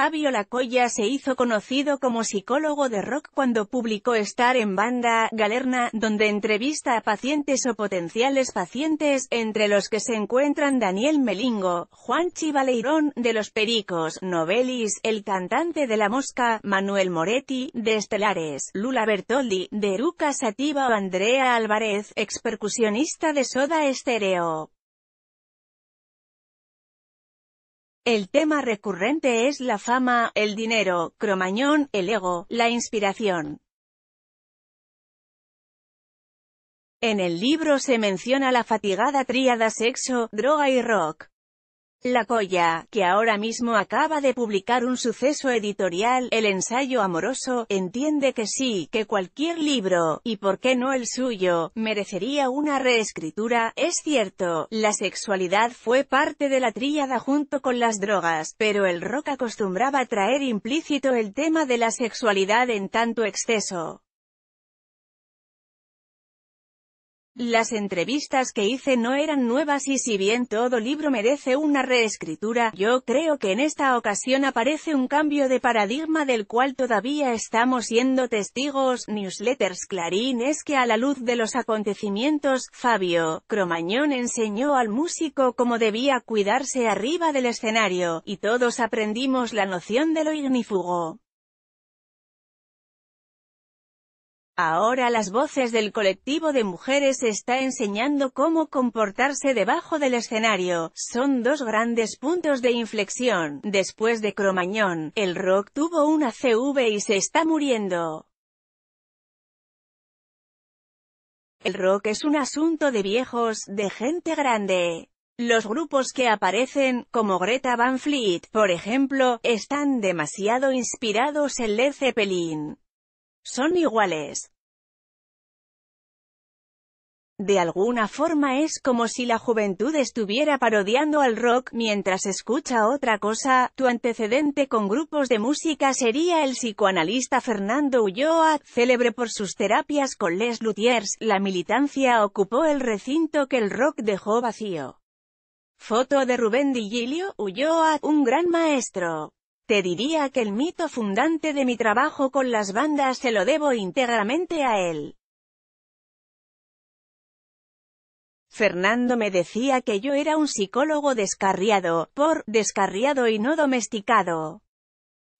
Fabio Lacoya se hizo conocido como psicólogo de rock cuando publicó Estar en Banda, Galerna, donde entrevista a pacientes o potenciales pacientes, entre los que se encuentran Daniel Melingo, Juan Chivaleirón, de Los Pericos, Novelis, el cantante de La Mosca, Manuel Moretti, de Estelares, Lula Bertoldi, de Ruca Sativa o Andrea Álvarez, expercusionista de Soda Stereo. El tema recurrente es la fama, el dinero, Cromañón, el ego, la inspiración. En el libro se menciona la fatigada tríada sexo, droga y rock. La Colla, que ahora mismo acaba de publicar un suceso editorial, El ensayo amoroso, entiende que sí, que cualquier libro, y por qué no el suyo, merecería una reescritura, es cierto, la sexualidad fue parte de la tríada junto con las drogas, pero el rock acostumbraba a traer implícito el tema de la sexualidad en tanto exceso. Las entrevistas que hice no eran nuevas y si bien todo libro merece una reescritura, yo creo que en esta ocasión aparece un cambio de paradigma del cual todavía estamos siendo testigos. Newsletters Clarín es que a la luz de los acontecimientos, Fabio Cromañón enseñó al músico cómo debía cuidarse arriba del escenario, y todos aprendimos la noción de lo ignífugo. Ahora las voces del colectivo de mujeres está enseñando cómo comportarse debajo del escenario, son dos grandes puntos de inflexión. Después de Cromañón, el rock tuvo una CV y se está muriendo. El rock es un asunto de viejos, de gente grande. Los grupos que aparecen, como Greta Van Fleet, por ejemplo, están demasiado inspirados en Led Zeppelin son iguales. De alguna forma es como si la juventud estuviera parodiando al rock mientras escucha otra cosa. Tu antecedente con grupos de música sería el psicoanalista Fernando Ulloa, célebre por sus terapias con Les Luthiers. La militancia ocupó el recinto que el rock dejó vacío. Foto de Rubén Digilio, Ulloa, un gran maestro. Te diría que el mito fundante de mi trabajo con las bandas se lo debo íntegramente a él. Fernando me decía que yo era un psicólogo descarriado, por descarriado y no domesticado.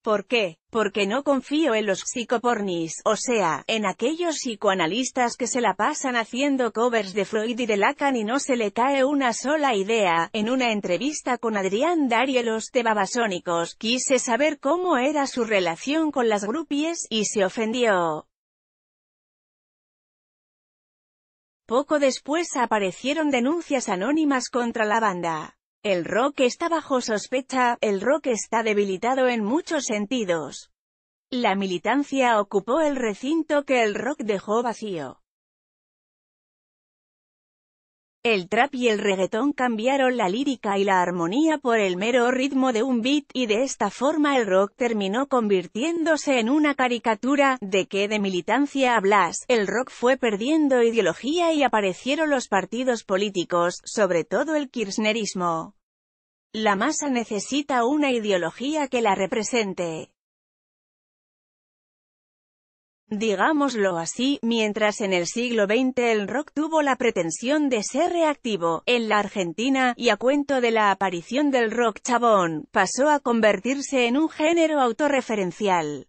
¿Por qué? Porque no confío en los psicopornis, o sea, en aquellos psicoanalistas que se la pasan haciendo covers de Freud y de Lacan y no se le cae una sola idea. En una entrevista con Adrián Darielos de Babasónicos, quise saber cómo era su relación con las grupies, y se ofendió. Poco después aparecieron denuncias anónimas contra la banda. El rock está bajo sospecha, el rock está debilitado en muchos sentidos. La militancia ocupó el recinto que el rock dejó vacío. El trap y el reggaetón cambiaron la lírica y la armonía por el mero ritmo de un beat y de esta forma el rock terminó convirtiéndose en una caricatura, de que de militancia hablas, el rock fue perdiendo ideología y aparecieron los partidos políticos, sobre todo el kirchnerismo. La masa necesita una ideología que la represente. Digámoslo así, mientras en el siglo XX el rock tuvo la pretensión de ser reactivo, en la Argentina, y a cuento de la aparición del rock chabón, pasó a convertirse en un género autorreferencial.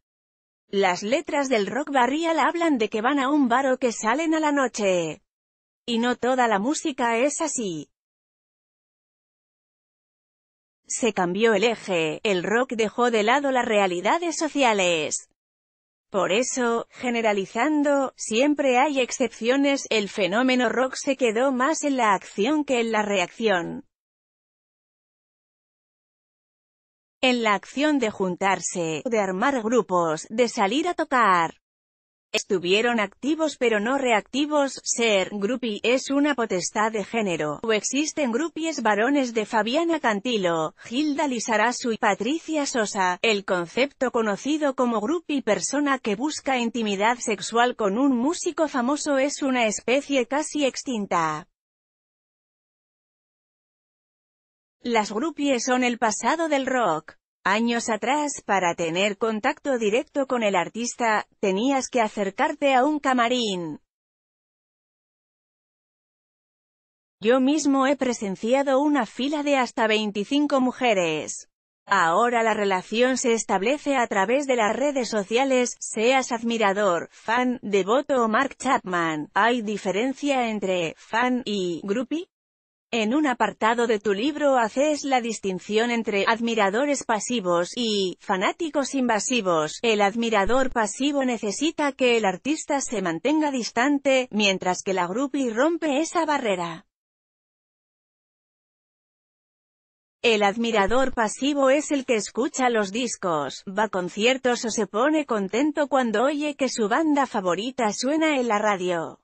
Las letras del rock barrial hablan de que van a un bar o que salen a la noche. Y no toda la música es así se cambió el eje, el rock dejó de lado las realidades sociales. Por eso, generalizando, siempre hay excepciones, el fenómeno rock se quedó más en la acción que en la reacción. En la acción de juntarse, de armar grupos, de salir a tocar. Estuvieron activos pero no reactivos, ser groupie es una potestad de género, o existen groupies varones de Fabiana Cantilo, Gilda Lizarazu y Patricia Sosa, el concepto conocido como groupie persona que busca intimidad sexual con un músico famoso es una especie casi extinta. Las groupies son el pasado del rock. Años atrás, para tener contacto directo con el artista, tenías que acercarte a un camarín. Yo mismo he presenciado una fila de hasta 25 mujeres. Ahora la relación se establece a través de las redes sociales, seas admirador, fan, devoto o Mark Chapman. ¿Hay diferencia entre fan y groupie? En un apartado de tu libro haces la distinción entre admiradores pasivos y fanáticos invasivos. El admirador pasivo necesita que el artista se mantenga distante, mientras que la groupie rompe esa barrera. El admirador pasivo es el que escucha los discos, va a conciertos o se pone contento cuando oye que su banda favorita suena en la radio.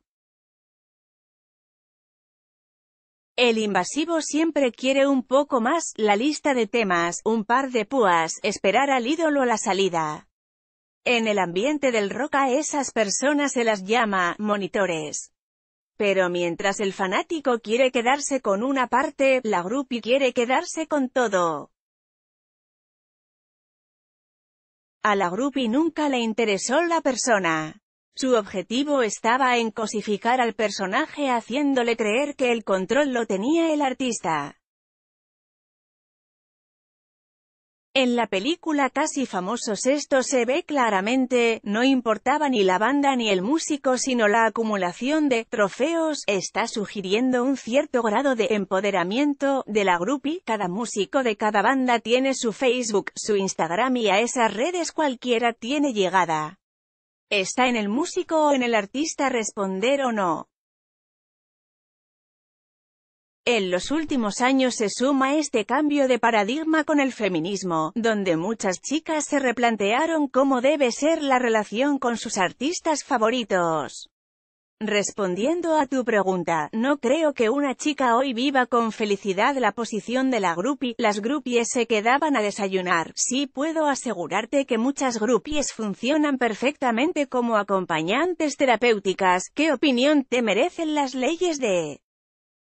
El invasivo siempre quiere un poco más, la lista de temas, un par de púas, esperar al ídolo a la salida. En el ambiente del rock a esas personas se las llama, monitores. Pero mientras el fanático quiere quedarse con una parte, la grupi quiere quedarse con todo. A la grupi nunca le interesó la persona. Su objetivo estaba en cosificar al personaje haciéndole creer que el control lo tenía el artista. En la película Casi Famosos esto se ve claramente, no importaba ni la banda ni el músico sino la acumulación de trofeos, está sugiriendo un cierto grado de empoderamiento de la grupi, cada músico de cada banda tiene su Facebook, su Instagram y a esas redes cualquiera tiene llegada. Está en el músico o en el artista responder o no. En los últimos años se suma este cambio de paradigma con el feminismo, donde muchas chicas se replantearon cómo debe ser la relación con sus artistas favoritos. Respondiendo a tu pregunta, no creo que una chica hoy viva con felicidad la posición de la grupi. Las grupies se quedaban a desayunar. Sí puedo asegurarte que muchas grupies funcionan perfectamente como acompañantes terapéuticas. ¿Qué opinión te merecen las leyes de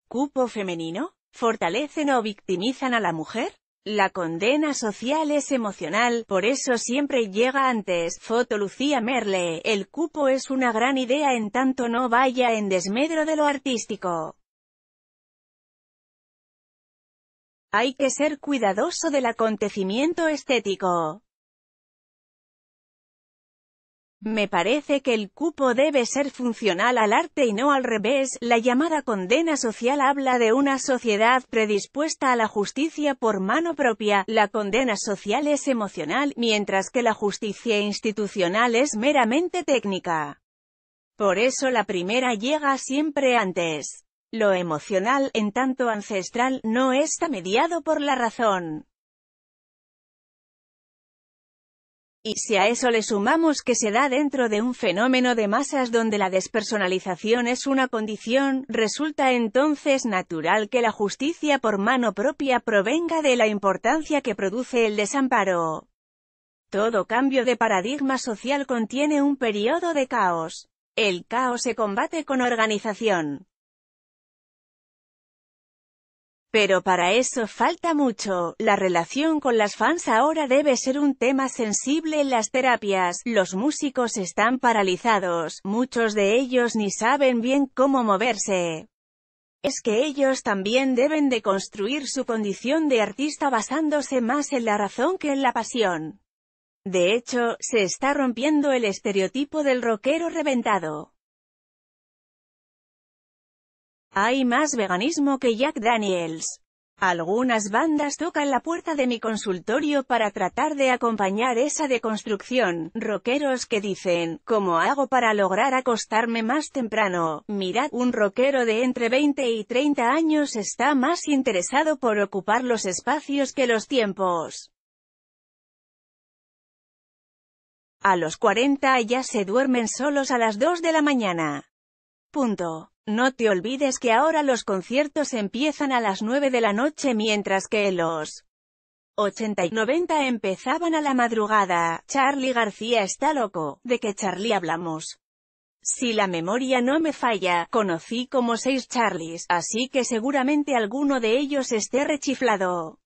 cupo femenino? ¿Fortalecen o victimizan a la mujer? La condena social es emocional, por eso siempre llega antes. Foto Lucía Merle, el cupo es una gran idea en tanto no vaya en desmedro de lo artístico. Hay que ser cuidadoso del acontecimiento estético. Me parece que el cupo debe ser funcional al arte y no al revés. La llamada condena social habla de una sociedad predispuesta a la justicia por mano propia. La condena social es emocional, mientras que la justicia institucional es meramente técnica. Por eso la primera llega siempre antes. Lo emocional, en tanto ancestral, no está mediado por la razón. Y si a eso le sumamos que se da dentro de un fenómeno de masas donde la despersonalización es una condición, resulta entonces natural que la justicia por mano propia provenga de la importancia que produce el desamparo. Todo cambio de paradigma social contiene un periodo de caos. El caos se combate con organización. Pero para eso falta mucho, la relación con las fans ahora debe ser un tema sensible en las terapias, los músicos están paralizados, muchos de ellos ni saben bien cómo moverse. Es que ellos también deben de construir su condición de artista basándose más en la razón que en la pasión. De hecho, se está rompiendo el estereotipo del rockero reventado. Hay más veganismo que Jack Daniels. Algunas bandas tocan la puerta de mi consultorio para tratar de acompañar esa deconstrucción. Roqueros que dicen, ¿cómo hago para lograr acostarme más temprano? Mirad, un rockero de entre 20 y 30 años está más interesado por ocupar los espacios que los tiempos. A los 40 ya se duermen solos a las 2 de la mañana. Punto. No te olvides que ahora los conciertos empiezan a las 9 de la noche mientras que los 80 y 90 empezaban a la madrugada. Charlie García está loco, de que Charlie hablamos. Si la memoria no me falla, conocí como seis Charlies, así que seguramente alguno de ellos esté rechiflado.